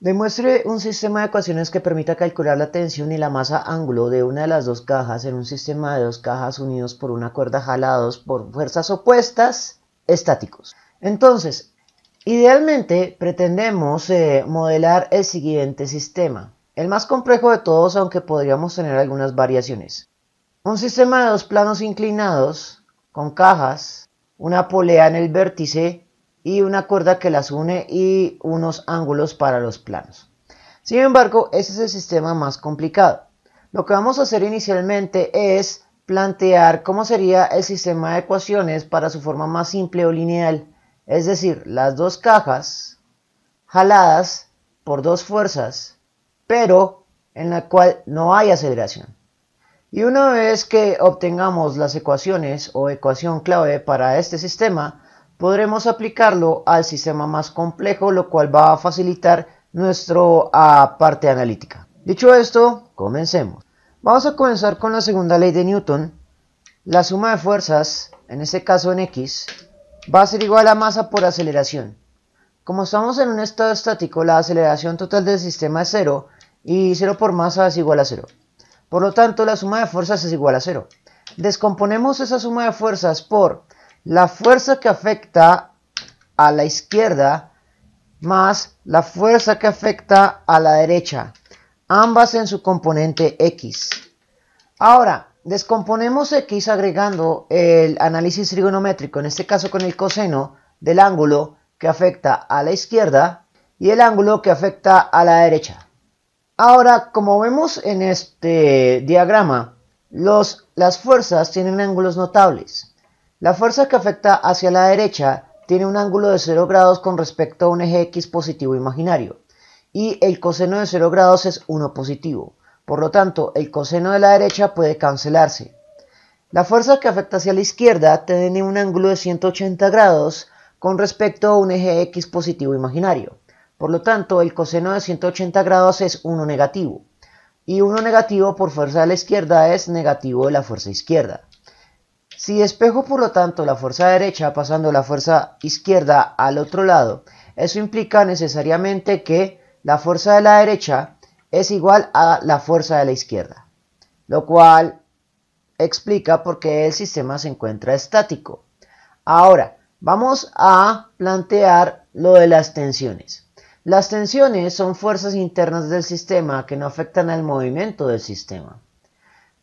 Demuestre un sistema de ecuaciones que permita calcular la tensión y la masa ángulo de una de las dos cajas en un sistema de dos cajas unidos por una cuerda jalados por fuerzas opuestas estáticos. Entonces, idealmente pretendemos eh, modelar el siguiente sistema, el más complejo de todos aunque podríamos tener algunas variaciones. Un sistema de dos planos inclinados con cajas, una polea en el vértice y una cuerda que las une y unos ángulos para los planos. Sin embargo, ese es el sistema más complicado. Lo que vamos a hacer inicialmente es plantear cómo sería el sistema de ecuaciones para su forma más simple o lineal, es decir, las dos cajas jaladas por dos fuerzas, pero en la cual no hay aceleración. Y una vez que obtengamos las ecuaciones o ecuación clave para este sistema, podremos aplicarlo al sistema más complejo, lo cual va a facilitar nuestra ah, parte analítica. Dicho esto, comencemos. Vamos a comenzar con la segunda ley de Newton. La suma de fuerzas, en este caso en X, va a ser igual a masa por aceleración. Como estamos en un estado estático, la aceleración total del sistema es 0 y 0 por masa es igual a 0. Por lo tanto, la suma de fuerzas es igual a cero. Descomponemos esa suma de fuerzas por la fuerza que afecta a la izquierda más la fuerza que afecta a la derecha, ambas en su componente X. Ahora, descomponemos X agregando el análisis trigonométrico, en este caso con el coseno del ángulo que afecta a la izquierda y el ángulo que afecta a la derecha. Ahora, como vemos en este diagrama, las fuerzas tienen ángulos notables. La fuerza que afecta hacia la derecha tiene un ángulo de 0 grados con respecto a un eje x positivo imaginario, y el coseno de 0 grados es 1 positivo, por lo tanto el coseno de la derecha puede cancelarse. La fuerza que afecta hacia la izquierda tiene un ángulo de 180 grados con respecto a un eje x positivo imaginario, por lo tanto el coseno de 180 grados es 1 negativo, y 1 negativo por fuerza de la izquierda es negativo de la fuerza izquierda. Si despejo por lo tanto la fuerza derecha pasando la fuerza izquierda al otro lado, eso implica necesariamente que la fuerza de la derecha es igual a la fuerza de la izquierda, lo cual explica por qué el sistema se encuentra estático. Ahora, vamos a plantear lo de las tensiones. Las tensiones son fuerzas internas del sistema que no afectan al movimiento del sistema.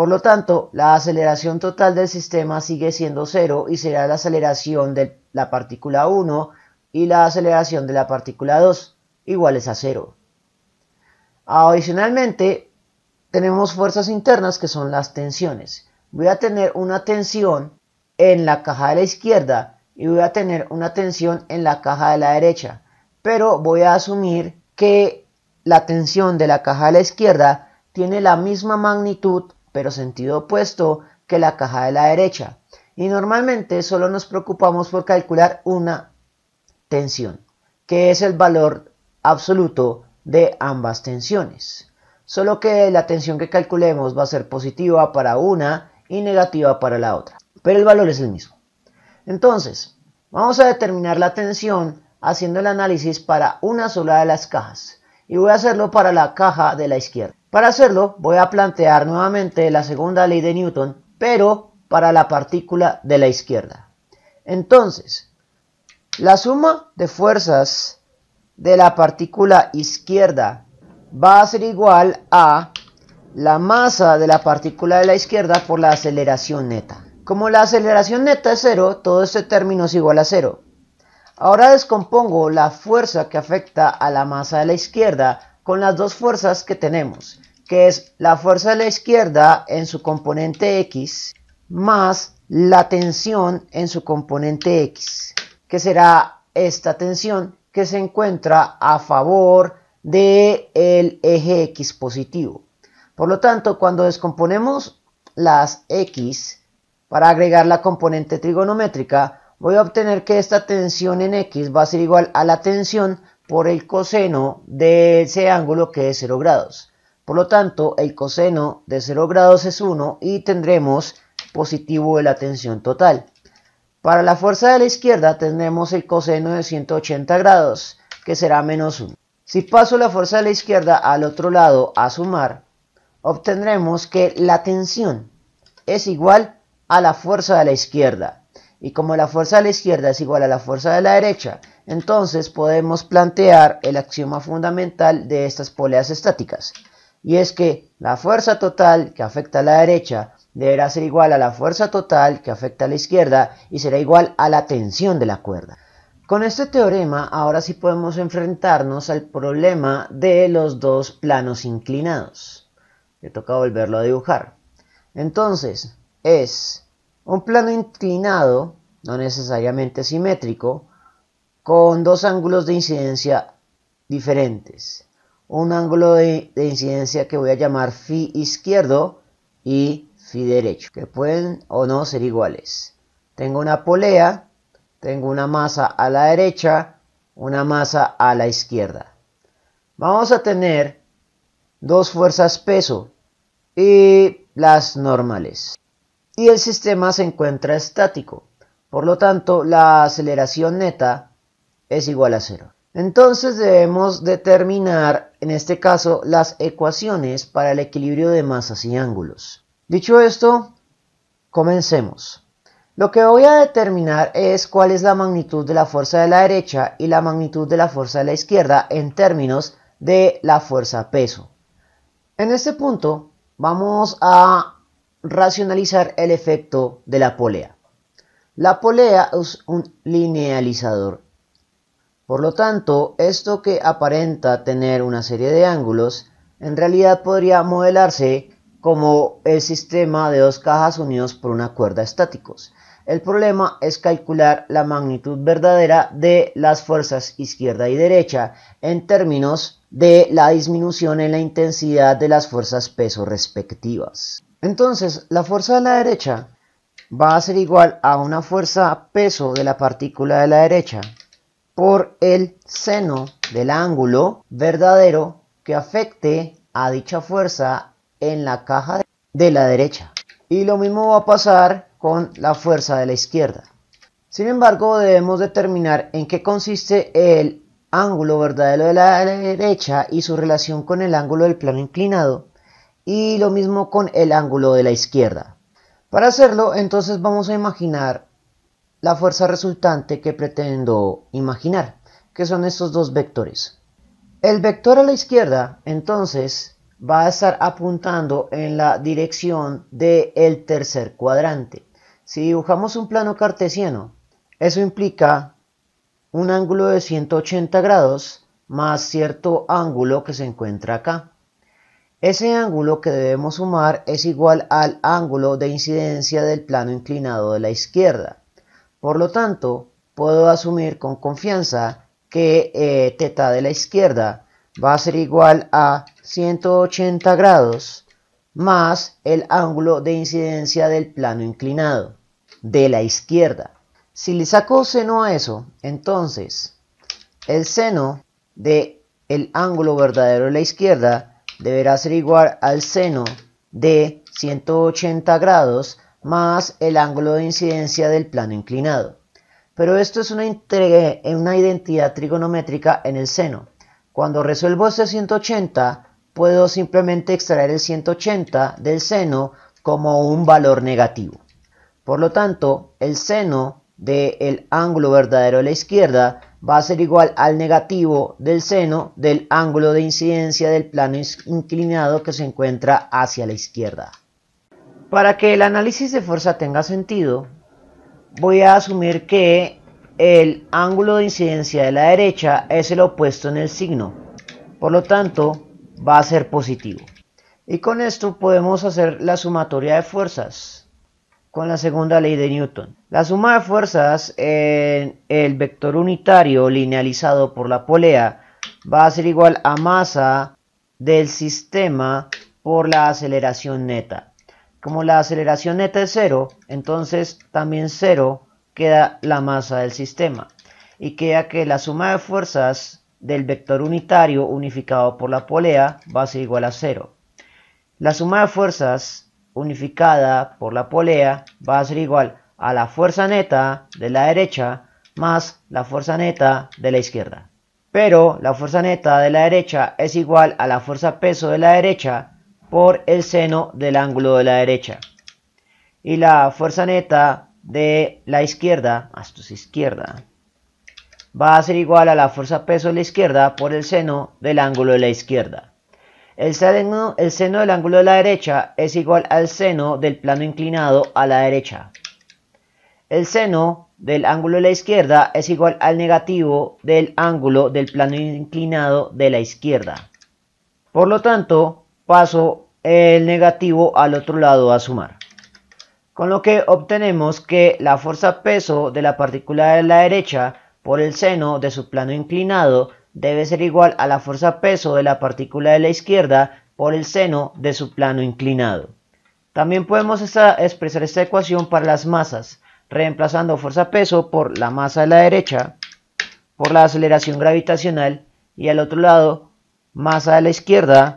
Por lo tanto, la aceleración total del sistema sigue siendo cero y será la aceleración de la partícula 1 y la aceleración de la partícula 2 iguales a cero. Adicionalmente, tenemos fuerzas internas que son las tensiones. Voy a tener una tensión en la caja de la izquierda y voy a tener una tensión en la caja de la derecha, pero voy a asumir que la tensión de la caja de la izquierda tiene la misma magnitud pero sentido opuesto que la caja de la derecha. Y normalmente solo nos preocupamos por calcular una tensión, que es el valor absoluto de ambas tensiones. Solo que la tensión que calculemos va a ser positiva para una y negativa para la otra. Pero el valor es el mismo. Entonces, vamos a determinar la tensión haciendo el análisis para una sola de las cajas. Y voy a hacerlo para la caja de la izquierda. Para hacerlo voy a plantear nuevamente la segunda ley de Newton, pero para la partícula de la izquierda. Entonces, la suma de fuerzas de la partícula izquierda va a ser igual a la masa de la partícula de la izquierda por la aceleración neta. Como la aceleración neta es cero, todo este término es igual a cero. Ahora descompongo la fuerza que afecta a la masa de la izquierda con las dos fuerzas que tenemos que es la fuerza de la izquierda en su componente X más la tensión en su componente X, que será esta tensión que se encuentra a favor del el eje X positivo. Por lo tanto, cuando descomponemos las X para agregar la componente trigonométrica, voy a obtener que esta tensión en X va a ser igual a la tensión por el coseno de ese ángulo que es 0 grados. Por lo tanto, el coseno de 0 grados es 1 y tendremos positivo de la tensión total. Para la fuerza de la izquierda tendremos el coseno de 180 grados, que será menos 1. Si paso la fuerza de la izquierda al otro lado a sumar, obtendremos que la tensión es igual a la fuerza de la izquierda. Y como la fuerza de la izquierda es igual a la fuerza de la derecha, entonces podemos plantear el axioma fundamental de estas poleas estáticas y es que la fuerza total que afecta a la derecha deberá ser igual a la fuerza total que afecta a la izquierda y será igual a la tensión de la cuerda. Con este teorema ahora sí podemos enfrentarnos al problema de los dos planos inclinados. Le toca volverlo a dibujar. Entonces, es un plano inclinado, no necesariamente simétrico, con dos ángulos de incidencia diferentes un ángulo de, incidencia que voy a llamar phi izquierdo y phi derecho, que pueden o no ser iguales. Tengo una polea, tengo una masa a la derecha, una masa a la izquierda. Vamos a tener dos fuerzas peso y las normales. Y el sistema se encuentra estático. Por lo tanto, la aceleración neta es igual a cero. Entonces debemos determinar, en este caso, las ecuaciones para el equilibrio de masas y ángulos. Dicho esto, comencemos. Lo que voy a determinar es cuál es la magnitud de la fuerza de la derecha y la magnitud de la fuerza de la izquierda en términos de la fuerza peso. En este punto vamos a racionalizar el efecto de la polea. La polea es un linealizador por lo tanto, esto que aparenta tener una serie de ángulos, en realidad podría modelarse como el sistema de dos cajas unidos por una cuerda estáticos. El problema es calcular la magnitud verdadera de las fuerzas izquierda y derecha en términos de la disminución en la intensidad de las fuerzas peso respectivas. Entonces, la fuerza de la derecha va a ser igual a una fuerza peso de la partícula de la derecha por el seno del ángulo verdadero que afecte a dicha fuerza en la caja de la derecha. Y lo mismo va a pasar con la fuerza de la izquierda. Sin embargo, debemos determinar en qué consiste el ángulo verdadero de la derecha y su relación con el ángulo del plano inclinado y lo mismo con el ángulo de la izquierda. Para hacerlo, entonces vamos a imaginar la fuerza resultante que pretendo imaginar, que son estos dos vectores. El vector a la izquierda, entonces, va a estar apuntando en la dirección del tercer cuadrante. Si dibujamos un plano cartesiano, eso implica un ángulo de 180 grados más cierto ángulo que se encuentra acá. Ese ángulo que debemos sumar es igual al ángulo de incidencia del plano inclinado de la izquierda. Por lo tanto, puedo asumir con confianza que eh, teta de la izquierda va a ser igual a 180 grados más el ángulo de incidencia del plano inclinado de la izquierda. Si le saco seno a eso, entonces el seno de ángulo verdadero de la izquierda deberá ser igual al seno de 180 grados más el ángulo de incidencia del plano inclinado. Pero esto es una, una identidad trigonométrica en el seno. Cuando resuelvo este 180, puedo simplemente extraer el 180 del seno como un valor negativo. Por lo tanto, el seno del ángulo verdadero de la izquierda va a ser igual al negativo del seno del ángulo de incidencia del plano inclinado que se encuentra hacia la izquierda. Para que el análisis de fuerza tenga sentido, voy a asumir que el ángulo de incidencia de la derecha es el opuesto en el signo, por lo tanto va a ser positivo. Y con esto podemos hacer la sumatoria de fuerzas con la segunda ley de Newton. La suma de fuerzas en el vector unitario linealizado por la polea va a ser igual a masa del sistema por la aceleración neta. Como la aceleración neta es cero, entonces también cero queda la masa del sistema y queda que la suma de fuerzas del vector unitario unificado por la polea va a ser igual a cero. La suma de fuerzas unificada por la polea va a ser igual a la fuerza neta de la derecha más la fuerza neta de la izquierda. Pero la fuerza neta de la derecha es igual a la fuerza peso de la derecha por el seno del ángulo de la derecha. Y la fuerza neta de la izquierda, ah, esto su izquierda, va a ser igual a la fuerza peso de la izquierda por el seno del ángulo de la izquierda. El seno, el seno del ángulo de la derecha es igual al seno del plano inclinado a la derecha. El seno del ángulo de la izquierda es igual al negativo del ángulo del plano inclinado de la izquierda. Por lo tanto, paso el negativo al otro lado a sumar. Con lo que obtenemos que la fuerza peso de la partícula de la derecha por el seno de su plano inclinado debe ser igual a la fuerza peso de la partícula de la izquierda por el seno de su plano inclinado. También podemos expresar esta ecuación para las masas, reemplazando fuerza peso por la masa de la derecha, por la aceleración gravitacional y al otro lado masa de la izquierda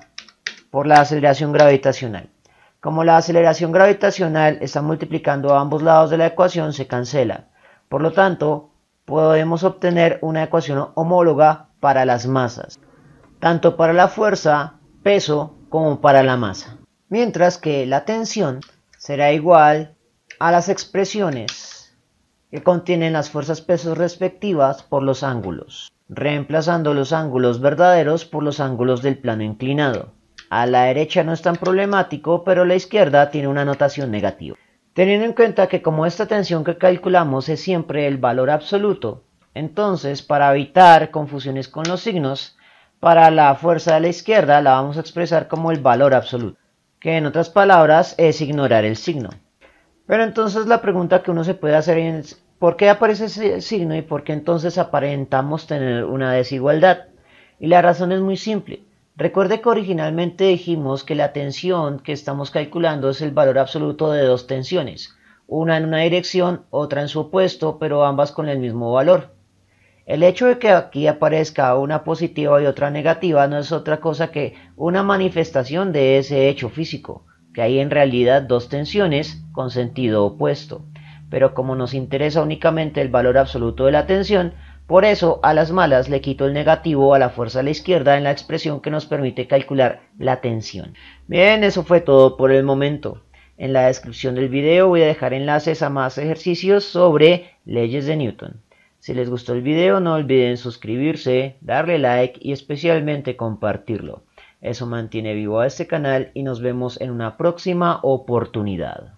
por la aceleración gravitacional. Como la aceleración gravitacional está multiplicando a ambos lados de la ecuación, se cancela. Por lo tanto, podemos obtener una ecuación homóloga para las masas, tanto para la fuerza, peso como para la masa. Mientras que la tensión será igual a las expresiones que contienen las fuerzas pesos respectivas por los ángulos, reemplazando los ángulos verdaderos por los ángulos del plano inclinado. A la derecha no es tan problemático, pero la izquierda tiene una notación negativa. Teniendo en cuenta que como esta tensión que calculamos es siempre el valor absoluto, entonces para evitar confusiones con los signos, para la fuerza de la izquierda la vamos a expresar como el valor absoluto, que en otras palabras es ignorar el signo. Pero entonces la pregunta que uno se puede hacer es, ¿por qué aparece ese signo y por qué entonces aparentamos tener una desigualdad? Y la razón es muy simple. Recuerde que originalmente dijimos que la tensión que estamos calculando es el valor absoluto de dos tensiones, una en una dirección, otra en su opuesto, pero ambas con el mismo valor. El hecho de que aquí aparezca una positiva y otra negativa no es otra cosa que una manifestación de ese hecho físico, que hay en realidad dos tensiones con sentido opuesto. Pero como nos interesa únicamente el valor absoluto de la tensión, por eso, a las malas le quito el negativo a la fuerza a la izquierda en la expresión que nos permite calcular la tensión. Bien, eso fue todo por el momento. En la descripción del video voy a dejar enlaces a más ejercicios sobre leyes de Newton. Si les gustó el video no olviden suscribirse, darle like y especialmente compartirlo. Eso mantiene vivo a este canal y nos vemos en una próxima oportunidad.